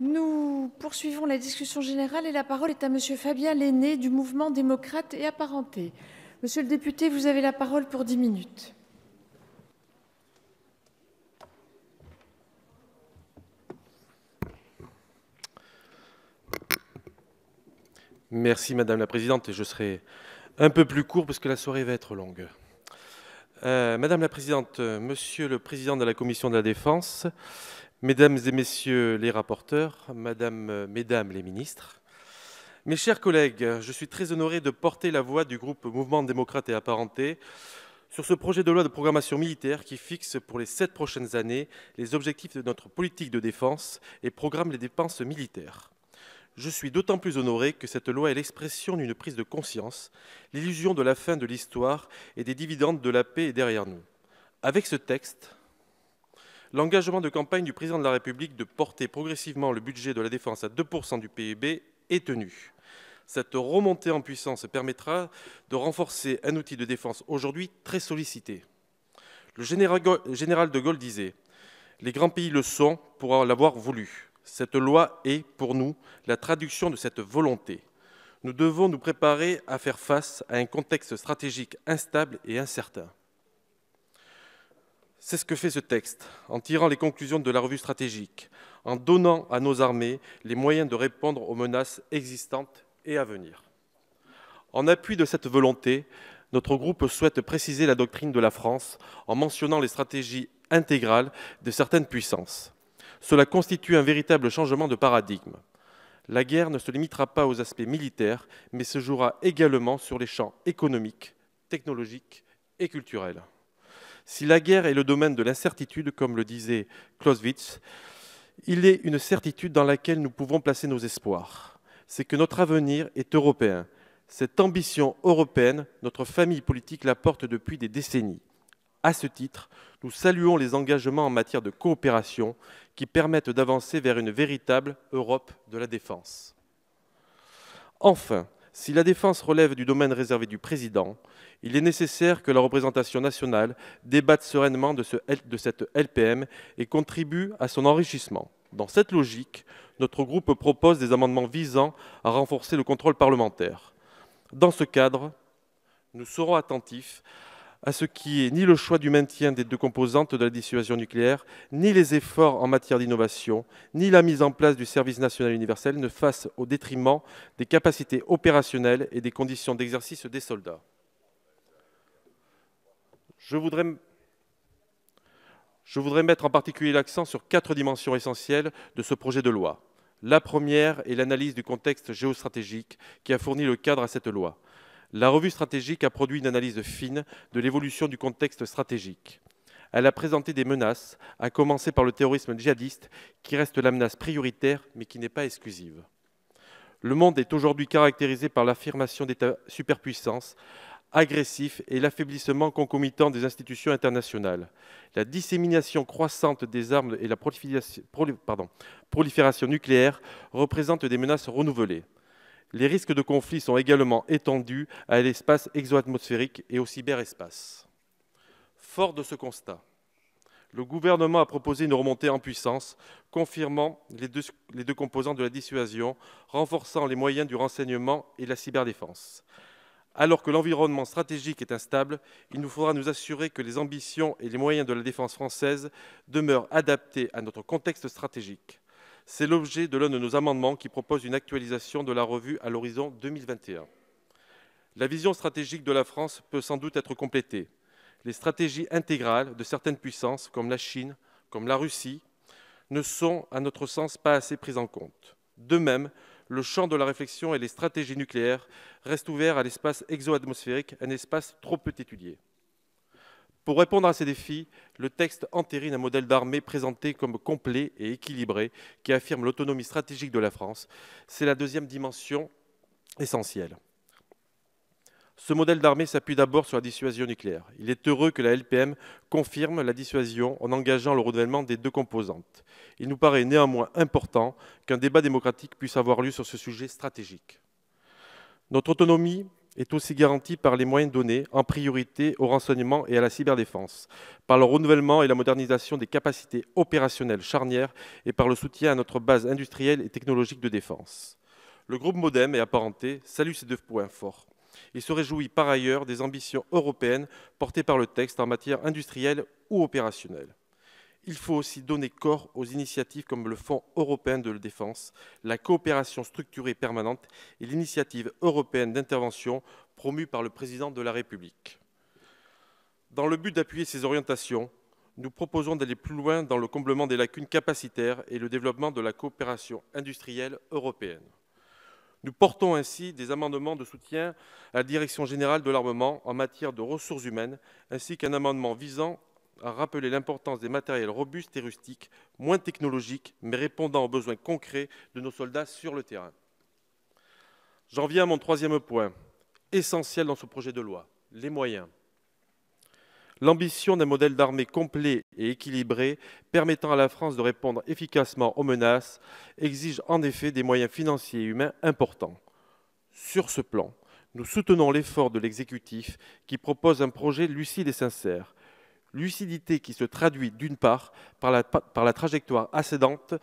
Nous poursuivons la discussion générale et la parole est à Monsieur Fabien Lenné du mouvement démocrate et apparenté. Monsieur le député, vous avez la parole pour 10 minutes. Merci Madame la Présidente et je serai un peu plus court parce que la soirée va être longue. Euh, Madame la Présidente, Monsieur le Président de la Commission de la Défense, Mesdames et Messieurs les rapporteurs, Madame, Mesdames les ministres, mes chers collègues, je suis très honoré de porter la voix du groupe Mouvement démocrate et apparenté sur ce projet de loi de programmation militaire qui fixe pour les sept prochaines années les objectifs de notre politique de défense et programme les dépenses militaires. Je suis d'autant plus honoré que cette loi est l'expression d'une prise de conscience, l'illusion de la fin de l'histoire et des dividendes de la paix est derrière nous. Avec ce texte, l'engagement de campagne du président de la République de porter progressivement le budget de la défense à 2% du PIB e est tenu. Cette remontée en puissance permettra de renforcer un outil de défense aujourd'hui très sollicité. Le général de Gaulle disait Les grands pays le sont pour l'avoir voulu. Cette loi est, pour nous, la traduction de cette volonté. Nous devons nous préparer à faire face à un contexte stratégique instable et incertain. C'est ce que fait ce texte, en tirant les conclusions de la revue stratégique, en donnant à nos armées les moyens de répondre aux menaces existantes et à venir. En appui de cette volonté, notre groupe souhaite préciser la doctrine de la France en mentionnant les stratégies intégrales de certaines puissances. Cela constitue un véritable changement de paradigme. La guerre ne se limitera pas aux aspects militaires, mais se jouera également sur les champs économiques, technologiques et culturels. Si la guerre est le domaine de l'incertitude, comme le disait Clausewitz, il est une certitude dans laquelle nous pouvons placer nos espoirs. C'est que notre avenir est européen. Cette ambition européenne, notre famille politique la porte depuis des décennies. À ce titre, nous saluons les engagements en matière de coopération qui permettent d'avancer vers une véritable Europe de la défense. Enfin, si la défense relève du domaine réservé du président, il est nécessaire que la représentation nationale débatte sereinement de, de cette LPM et contribue à son enrichissement. Dans cette logique, notre groupe propose des amendements visant à renforcer le contrôle parlementaire. Dans ce cadre, nous serons attentifs à ce qui est ni le choix du maintien des deux composantes de la dissuasion nucléaire, ni les efforts en matière d'innovation, ni la mise en place du service national universel ne fassent au détriment des capacités opérationnelles et des conditions d'exercice des soldats. Je voudrais, je voudrais mettre en particulier l'accent sur quatre dimensions essentielles de ce projet de loi. La première est l'analyse du contexte géostratégique qui a fourni le cadre à cette loi. La revue stratégique a produit une analyse fine de l'évolution du contexte stratégique. Elle a présenté des menaces, à commencer par le terrorisme djihadiste, qui reste la menace prioritaire, mais qui n'est pas exclusive. Le monde est aujourd'hui caractérisé par l'affirmation d'États superpuissances agressifs et l'affaiblissement concomitant des institutions internationales. La dissémination croissante des armes et la prolifération nucléaire représentent des menaces renouvelées. Les risques de conflit sont également étendus à l'espace exoatmosphérique et au cyberespace. Fort de ce constat, le gouvernement a proposé une remontée en puissance, confirmant les deux, les deux composants de la dissuasion, renforçant les moyens du renseignement et la cyberdéfense. Alors que l'environnement stratégique est instable, il nous faudra nous assurer que les ambitions et les moyens de la défense française demeurent adaptés à notre contexte stratégique. C'est l'objet de l'un de nos amendements qui propose une actualisation de la revue à l'horizon 2021. La vision stratégique de la France peut sans doute être complétée. Les stratégies intégrales de certaines puissances, comme la Chine, comme la Russie, ne sont, à notre sens, pas assez prises en compte. De même, le champ de la réflexion et les stratégies nucléaires restent ouverts à l'espace exo-atmosphérique, un espace trop peu étudié. Pour répondre à ces défis, le texte entérine un modèle d'armée présenté comme complet et équilibré qui affirme l'autonomie stratégique de la France. C'est la deuxième dimension essentielle. Ce modèle d'armée s'appuie d'abord sur la dissuasion nucléaire. Il est heureux que la LPM confirme la dissuasion en engageant le renouvellement des deux composantes. Il nous paraît néanmoins important qu'un débat démocratique puisse avoir lieu sur ce sujet stratégique. Notre autonomie est aussi garanti par les moyens donnés en priorité au renseignement et à la cyberdéfense, par le renouvellement et la modernisation des capacités opérationnelles charnières et par le soutien à notre base industrielle et technologique de défense. Le groupe Modem et apparenté salue ces deux points forts. Il se réjouit par ailleurs des ambitions européennes portées par le texte en matière industrielle ou opérationnelle. Il faut aussi donner corps aux initiatives comme le Fonds européen de défense, la coopération structurée permanente et l'initiative européenne d'intervention promue par le président de la République. Dans le but d'appuyer ces orientations, nous proposons d'aller plus loin dans le comblement des lacunes capacitaires et le développement de la coopération industrielle européenne. Nous portons ainsi des amendements de soutien à la Direction générale de l'armement en matière de ressources humaines, ainsi qu'un amendement visant à rappeler l'importance des matériels robustes et rustiques, moins technologiques, mais répondant aux besoins concrets de nos soldats sur le terrain. J'en viens à mon troisième point, essentiel dans ce projet de loi, les moyens. L'ambition d'un modèle d'armée complet et équilibré permettant à la France de répondre efficacement aux menaces exige en effet des moyens financiers et humains importants. Sur ce plan, nous soutenons l'effort de l'exécutif qui propose un projet lucide et sincère, lucidité qui se traduit d'une part par la, trajectoire ascendante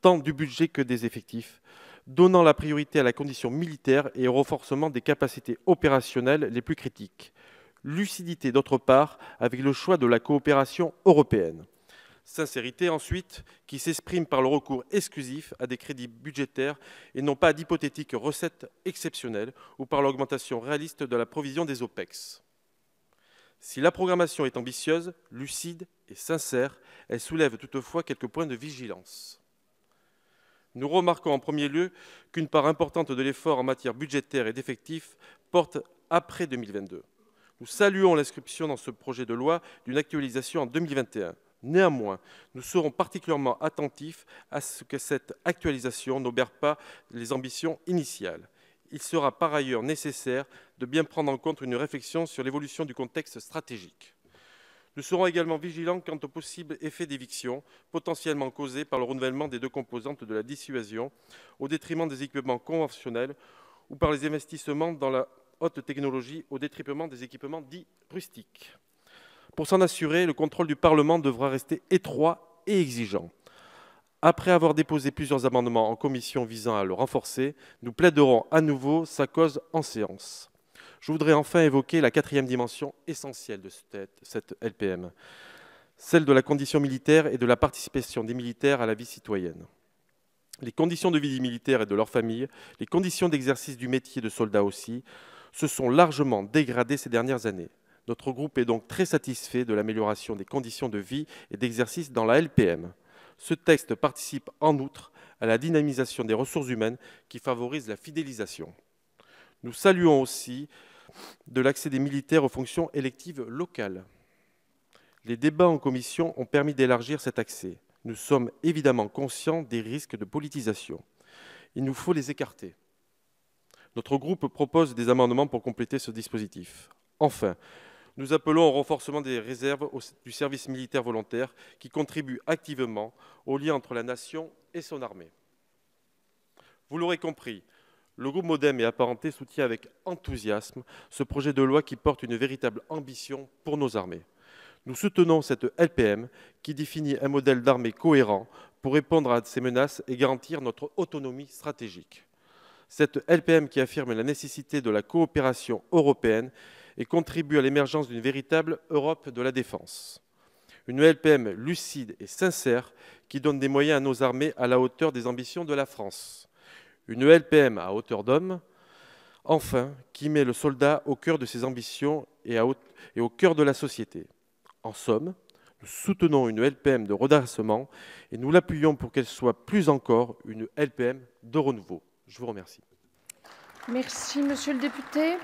tant du budget que des effectifs, donnant la priorité à la condition militaire et au renforcement des capacités opérationnelles les plus critiques. Lucidité d'autre part avec le choix de la coopération européenne. Sincérité ensuite qui s'exprime par le recours exclusif à des crédits budgétaires et non pas à d'hypothétiques recettes exceptionnelles ou par l'augmentation réaliste de la provision des OPEX. Si la programmation est ambitieuse, lucide et sincère, elle soulève toutefois quelques points de vigilance. Nous remarquons en premier lieu qu'une part importante de l'effort en matière budgétaire et d'effectifs porte après 2022. Nous saluons l'inscription dans ce projet de loi d'une actualisation en 2021. Néanmoins, nous serons particulièrement attentifs à ce que cette actualisation n'obère pas les ambitions initiales il sera par ailleurs nécessaire de bien prendre en compte une réflexion sur l'évolution du contexte stratégique. Nous serons également vigilants quant aux possibles effets d'éviction potentiellement causés par le renouvellement des deux composantes de la dissuasion au détriment des équipements conventionnels ou par les investissements dans la haute technologie au détriment des équipements dits rustiques. Pour s'en assurer, le contrôle du Parlement devra rester étroit et exigeant. Après avoir déposé plusieurs amendements en commission visant à le renforcer, nous plaiderons à nouveau sa cause en séance. Je voudrais enfin évoquer la quatrième dimension essentielle de cette LPM, celle de la condition militaire et de la participation des militaires à la vie citoyenne. Les conditions de vie des militaires et de leurs familles, les conditions d'exercice du métier de soldat aussi, se sont largement dégradées ces dernières années. Notre groupe est donc très satisfait de l'amélioration des conditions de vie et d'exercice dans la LPM. Ce texte participe en outre à la dynamisation des ressources humaines qui favorise la fidélisation. Nous saluons aussi de l'accès des militaires aux fonctions électives locales. Les débats en commission ont permis d'élargir cet accès. Nous sommes évidemment conscients des risques de politisation. Il nous faut les écarter. Notre groupe propose des amendements pour compléter ce dispositif. Enfin, nous appelons au renforcement des réserves du service militaire volontaire qui contribue activement au lien entre la nation et son armée. Vous l'aurez compris, le groupe Modem et apparenté soutient avec enthousiasme ce projet de loi qui porte une véritable ambition pour nos armées. Nous soutenons cette LPM qui définit un modèle d'armée cohérent pour répondre à ces menaces et garantir notre autonomie stratégique. Cette LPM qui affirme la nécessité de la coopération européenne et contribue à l'émergence d'une véritable Europe de la défense. Une LPM lucide et sincère qui donne des moyens à nos armées à la hauteur des ambitions de la France. Une LPM à hauteur d'homme, enfin, qui met le soldat au cœur de ses ambitions et, au cœur de la société. En somme, nous soutenons une LPM de redressement et nous l'appuyons pour qu'elle soit plus encore une LPM de renouveau. Je vous remercie. Merci, monsieur le député.